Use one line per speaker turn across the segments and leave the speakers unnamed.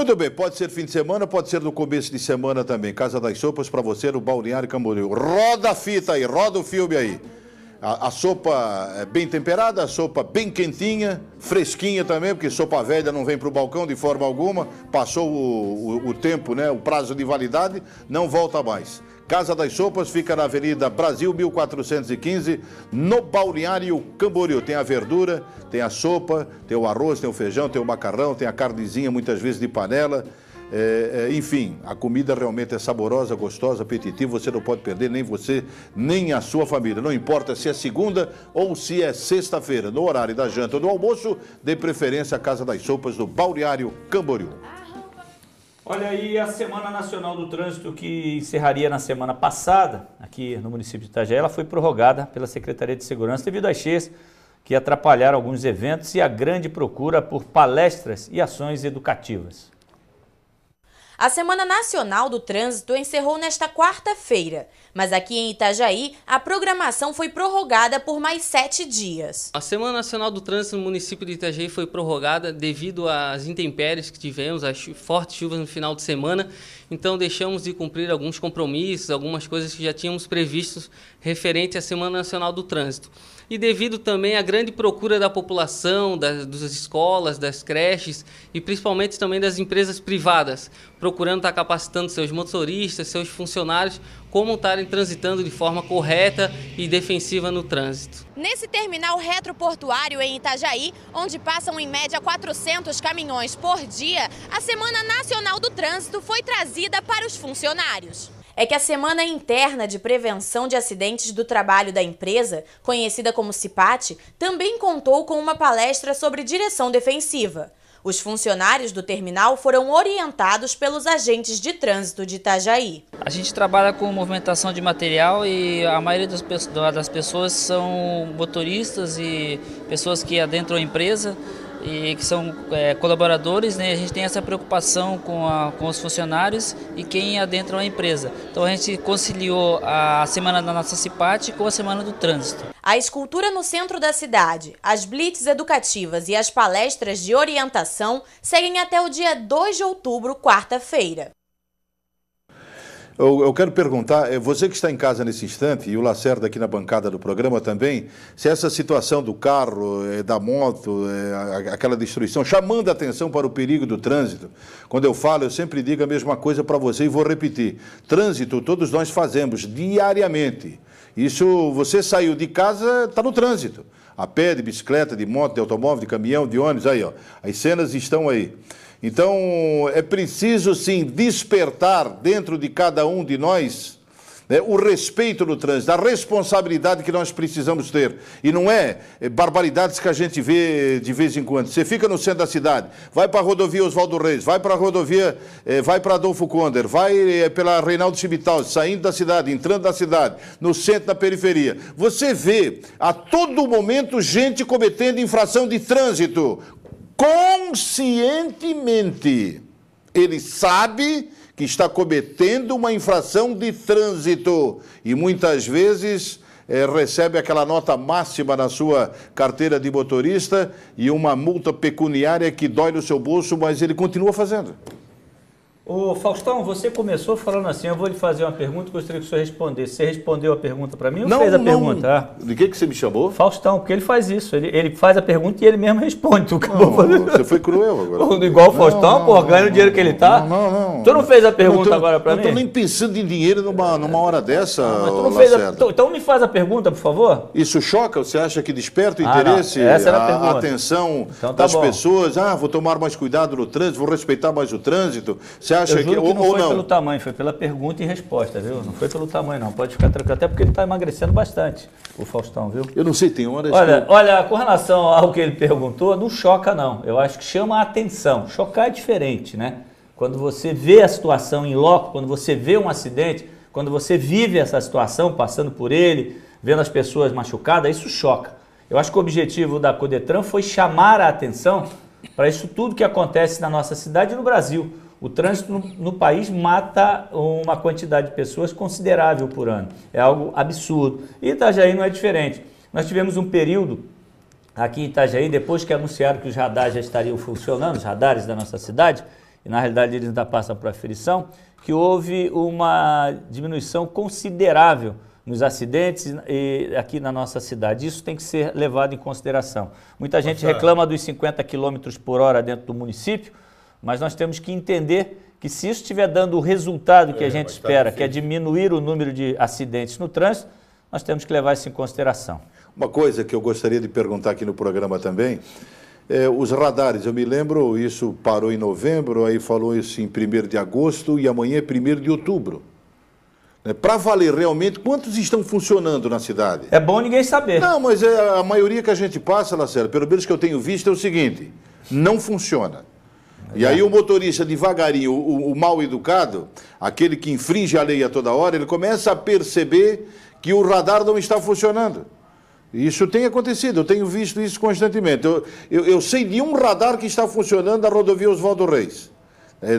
Muito bem, pode ser fim de semana, pode ser no começo de semana também. Casa das Sopas para você no Balneário Camboriú. Roda a fita aí, roda o filme aí. A, a, sopa é bem temperada, a sopa bem quentinha, fresquinha também, porque sopa velha não vem para o balcão de forma alguma, passou o, o, o, tempo, né, o prazo de validade, não volta mais. Casa das Sopas fica na Avenida Brasil 1415, no Balneário Camboriú. Tem a verdura, tem a sopa, tem o arroz, tem o feijão, tem o macarrão, tem a carnezinha, muitas vezes de panela. É, é, enfim, a comida realmente é saborosa, gostosa, apetitiva, você não pode perder, nem você, nem a sua família. Não importa se é segunda ou se é sexta-feira, no horário da janta ou do almoço, dê preferência à Casa das Sopas do Bauriário Camboriú.
Olha aí a Semana Nacional do Trânsito que encerraria na semana passada aqui no município de Itajaí, ela foi prorrogada pela Secretaria de Segurança devido às cheias que atrapalharam alguns eventos e a grande procura por palestras e ações educativas.
A Semana Nacional do Trânsito encerrou nesta quarta-feira, mas aqui em Itajaí a programação foi prorrogada por mais sete dias.
A Semana Nacional do Trânsito no município de Itajaí foi prorrogada devido às intempéries que tivemos, às fortes chuvas no final de semana então deixamos de cumprir alguns compromissos, algumas coisas que já tínhamos previstos referente à Semana Nacional do Trânsito. E devido também à grande procura da população, das, das escolas, das creches e principalmente também das empresas privadas, procurando estar capacitando seus motoristas, seus funcionários como estarem transitando de forma correta e defensiva no trânsito.
Nesse terminal retroportuário em Itajaí, onde passam em média 400 caminhões por dia, a Semana Nacional do Trânsito foi trazida para os funcionários é que a Semana Interna de Prevenção de Acidentes do Trabalho da empresa, conhecida como CIPAT, também contou com uma palestra sobre direção defensiva. Os funcionários do terminal foram orientados pelos agentes de trânsito de Itajaí.
A gente trabalha com movimentação de material e a maioria das pessoas são motoristas e pessoas que adentram a empresa e que são é, colaboradores, né? a gente tem essa preocupação com, a, com os funcionários e quem adentra a empresa. Então a gente conciliou a semana da nossa CIPAT com a semana do trânsito. A escultura no
centro da cidade, as blitz educativas e as palestras de orientação seguem até o dia 2 de outubro, quarta-feira.
Eu, quero perguntar, eh, você que está em casa nesse instante, e o Lacerda aqui na bancada do programa também, se essa situação do carro, eh, da moto, eh, aquela destruição, chamando a atenção para o perigo do trânsito. Quando eu falo, eu sempre digo a mesma coisa para você e vou repetir. Trânsito todos nós fazemos diariamente. Isso, você saiu de casa, está no trânsito. A pé, de bicicleta, de moto, de automóvel, de caminhão, de ônibus, aí, ó. As cenas estão aí. Então, é preciso sim despertar dentro de cada um de nós né, o respeito no trânsito, a responsabilidade que nós precisamos ter. E não é, é barbaridades que a gente vê de vez em quando. Você fica no centro da cidade, vai para a rodovia Oswaldo Reis, vai para a rodovia, é, vai para Adolfo Conder, vai é, pela Reinaldo Chibital, saindo da cidade, entrando da cidade, no centro, da periferia. Você vê a todo momento gente cometendo infração de trânsito conscientemente. Ele sabe que está cometendo uma infração de trânsito e muitas vezes é, recebe aquela nota máxima na sua carteira de motorista e uma multa pecuniária que dói no seu bolso, mas ele continua fazendo.
Ô, Faustão, você começou falando assim, eu vou lhe fazer uma pergunta gostaria que o senhor respondesse. Você respondeu a pergunta para mim ou não, fez a não. pergunta? Ah. De que, que você me chamou? Faustão, porque ele faz isso. Ele, ele faz a pergunta e ele mesmo responde. Tu acabou fazendo... Você foi cruel agora. Igual o Faustão, não, pô, ganha o dinheiro que ele tá. Não, não, não. Tu não fez a pergunta tô, agora para mim? Eu tô nem pensando em dinheiro
numa, numa hora dessa, ah, a,
Então me faz a pergunta, por favor.
Isso choca? Você acha que desperta o ah, interesse, Essa era a, a atenção então, tá das bom. pessoas? Ah, vou tomar mais cuidado no trânsito, vou respeitar mais o trânsito. Você acha eu que, que não ou, foi não. pelo
tamanho, foi pela pergunta e resposta, viu? Não foi pelo tamanho, não. Pode ficar tranquilo, até porque ele está emagrecendo bastante, o Faustão, viu?
Eu não sei, tem horas.
Olha, que... olha, com relação ao que ele perguntou, não choca, não. Eu acho que chama a atenção. Chocar é diferente, né? Quando você vê a situação em loco, quando você vê um acidente, quando você vive essa situação, passando por ele, vendo as pessoas machucadas, isso choca. Eu acho que o objetivo da Codetran foi chamar a atenção para isso tudo que acontece na nossa cidade e no Brasil. O trânsito no, no, país mata uma quantidade de pessoas considerável por ano. É algo absurdo. E Itajaí não é diferente. Nós tivemos um período aqui em Itajaí, depois que anunciaram que os radares já estariam funcionando, os radares da nossa cidade, e na realidade eles ainda passam para aferição, que houve uma diminuição considerável nos acidentes e aqui na nossa cidade. Isso tem que ser levado em consideração. Muita gente reclama dos 50 km por hora dentro do município, mas nós temos que entender que se isso estiver dando o resultado que é, a gente tá espera, que é diminuir o número de acidentes no trânsito, nós temos que levar isso em consideração.
Uma coisa que eu gostaria de perguntar aqui no programa também, é, os radares, eu me lembro, isso parou em novembro, aí falou isso em 1 de agosto e amanhã é 1 de outubro. Né, Para valer realmente, quantos estão funcionando na cidade?
É bom ninguém saber. Não, mas é,
a maioria que a gente passa, Lacerda, pelo menos que eu tenho visto, é o seguinte, não funciona. E aí o motorista, devagarinho, o, o mal educado, aquele que infringe a lei a toda hora, ele começa a perceber que o radar não está funcionando. Isso tem acontecido, eu tenho visto isso constantemente. Eu, eu, eu sei de um radar que está funcionando da rodovia Oswaldo Reis. É,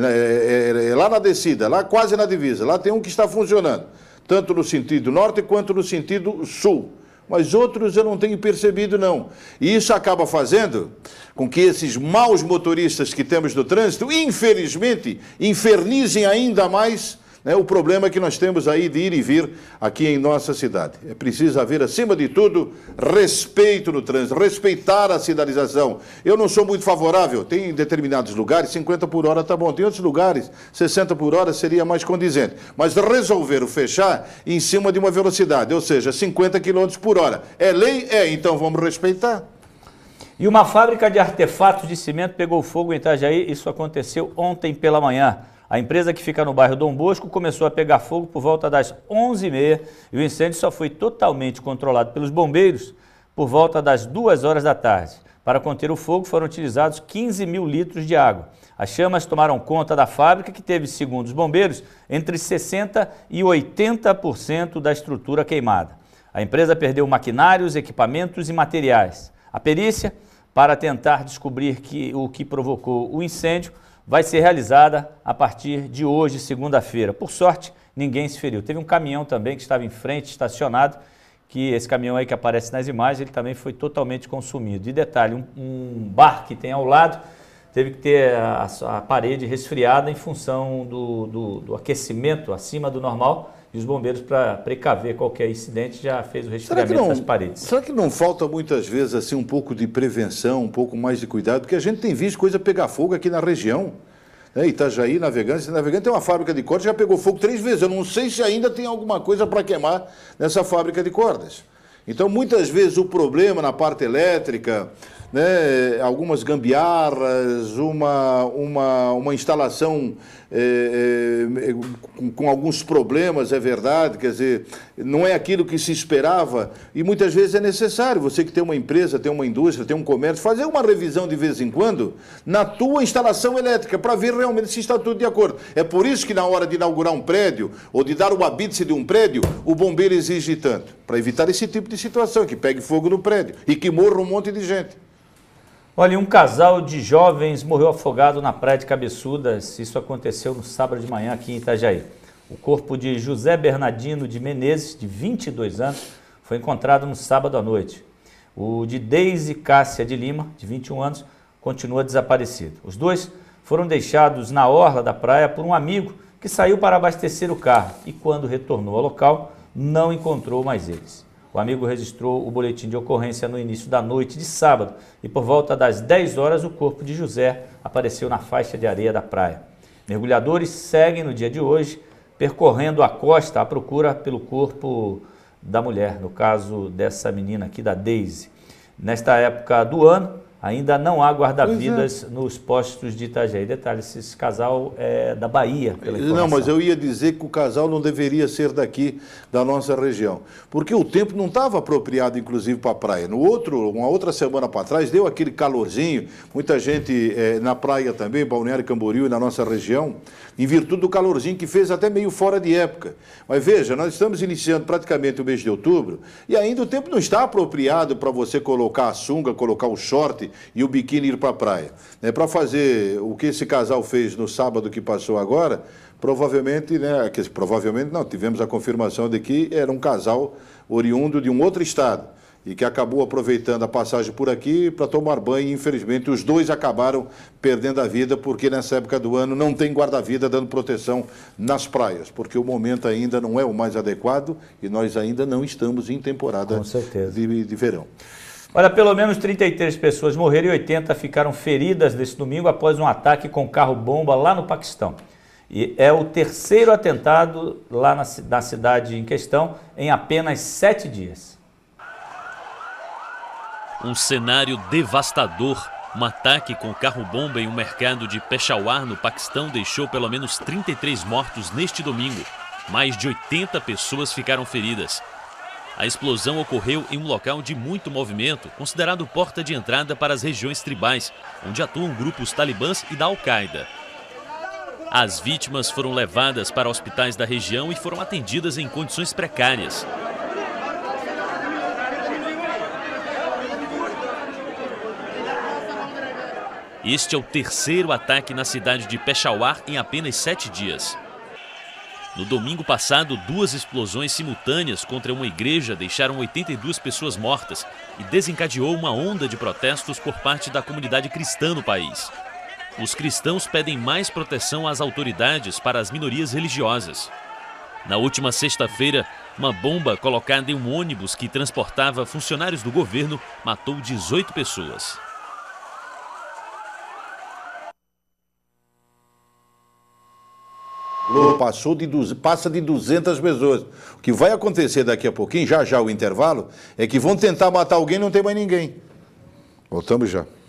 é, é, lá na descida, lá quase na divisa, lá tem um que está funcionando, tanto no sentido norte quanto no sentido sul mas outros eu não tenho percebido não. E isso acaba fazendo com que esses maus motoristas que temos no trânsito, infelizmente, infernizem ainda mais né, o problema que nós temos aí de ir e vir aqui em nossa cidade. É preciso haver, acima de tudo, respeito no trânsito, respeitar a sinalização. Eu não sou muito favorável, tem determinados lugares 50 por hora está bom, tem outros lugares 60 por hora seria mais condizente. Mas resolver o fechar em cima de uma velocidade, ou seja, 50 km por hora.
É lei? É, então vamos respeitar. E uma fábrica de artefatos de cimento pegou fogo em Itajaí. Isso aconteceu ontem pela manhã. A empresa que fica no bairro Dom Bosco começou a pegar fogo por volta das 11h30 e o incêndio só foi totalmente controlado pelos bombeiros por volta das 2 horas da tarde. Para conter o fogo foram utilizados 15 mil litros de água. As chamas tomaram conta da fábrica, que teve, segundo os bombeiros, entre 60% e 80% da estrutura queimada. A empresa perdeu maquinários, equipamentos e materiais. A perícia, para tentar descobrir que, o que provocou o incêndio, vai ser realizada a partir de hoje, segunda-feira. Por sorte, ninguém se feriu. Teve um caminhão também que estava em frente, estacionado, que esse caminhão aí que aparece nas imagens, ele também foi totalmente consumido. E detalhe, um, um bar que tem ao lado teve que ter a, a parede resfriada em função do, do, do aquecimento acima do normal, e os bombeiros, para precaver qualquer incidente, já fez o resfriamento das paredes.
Será que não falta muitas vezes assim um pouco de prevenção, um pouco mais de cuidado? Porque a gente tem visto coisa pegar fogo aqui na região. Né? Itajaí, Navegante, Navegante tem uma fábrica de cordas, já pegou fogo três vezes. Eu não sei se ainda tem alguma coisa para queimar nessa fábrica de cordas. Então, muitas vezes o problema na parte elétrica, né, algumas gambiarras, uma, uma, uma instalação é, é, com, com, alguns problemas, é verdade, quer dizer, não é aquilo que se esperava e muitas vezes é necessário, você que tem uma empresa, tem uma indústria, tem um comércio, fazer uma revisão de vez em quando na tua instalação elétrica para ver realmente se está tudo de acordo. É por isso que na hora de inaugurar um prédio ou de dar o habite de um prédio, o bombeiro exige tanto, para evitar esse tipo de situação, que pegue fogo no prédio e que morra um monte de gente.
Olha, um casal de jovens morreu afogado na praia de Cabeçudas. Isso aconteceu no sábado de manhã aqui em Itajaí. O corpo de José Bernardino de Menezes, de 22 anos, foi encontrado no sábado à noite. O de Deise Cássia de Lima, de 21 anos, continua desaparecido. Os dois foram deixados na orla da praia por um amigo que saiu para abastecer o carro e, quando retornou ao local, não encontrou mais eles. O amigo registrou o boletim de ocorrência no início da noite de sábado e por volta das 10 horas o corpo de José apareceu na faixa de areia da praia. Mergulhadores seguem no dia de hoje percorrendo a costa à procura pelo corpo da mulher, no caso dessa menina aqui da Daisy. Nesta época do ano, Ainda não há guarda-vidas é. nos postos de Itajaí. Detalhe, esse casal é da Bahia. pela não, mas eu
ia dizer que o casal não deveria ser daqui, da nossa região. Porque o tempo não estava apropriado, inclusive, para a praia. No outro, uma outra semana para trás, deu aquele calorzinho, muita gente é, na praia também, Balneário Camboriú e na nossa região em virtude do calorzinho que fez até meio fora de época. Mas veja, nós estamos iniciando praticamente o mês de outubro e ainda o tempo não está apropriado para você colocar a sunga, colocar o short e o biquíni ir para a praia. Né? Para fazer o que esse casal fez no sábado que passou agora, provavelmente, né, que, provavelmente não, tivemos a confirmação de que era um casal oriundo de um outro estado e que acabou aproveitando a passagem por aqui para tomar banho. infelizmente, os dois acabaram perdendo a vida porque nessa época do ano não tem guarda-vida dando proteção nas praias, porque o momento ainda não é o mais adequado e nós ainda não estamos em temporada de, de verão.
Olha, pelo menos 33 pessoas morreram e 80 ficaram feridas nesse domingo após um ataque com carro-bomba lá no Paquistão. E é o terceiro atentado lá na, na cidade em questão em apenas sete dias.
Um cenário devastador. Um ataque com carro-bomba em um mercado de Peshawar, no Paquistão, deixou pelo menos 33 mortos neste domingo. Mais de 80 pessoas ficaram feridas. A explosão ocorreu em um local de muito movimento, considerado porta de entrada para as regiões tribais, onde atuam grupos talibãs e da Al-Qaeda. As vítimas foram levadas para hospitais da região e foram atendidas em condições precárias. Este é o terceiro ataque na cidade de Peshawar em apenas sete dias. No domingo passado, duas explosões simultâneas contra uma igreja deixaram 82 pessoas mortas e desencadeou uma onda de protestos por parte da comunidade cristã no país. Os cristãos pedem mais proteção às autoridades para as minorias religiosas. Na última sexta-feira, uma bomba colocada em um ônibus que transportava funcionários do governo matou 18 pessoas.
Passou de, passa de 200 pessoas. O que vai acontecer daqui a pouquinho, já já o intervalo, é que vão tentar matar alguém e não tem mais ninguém. Voltamos já.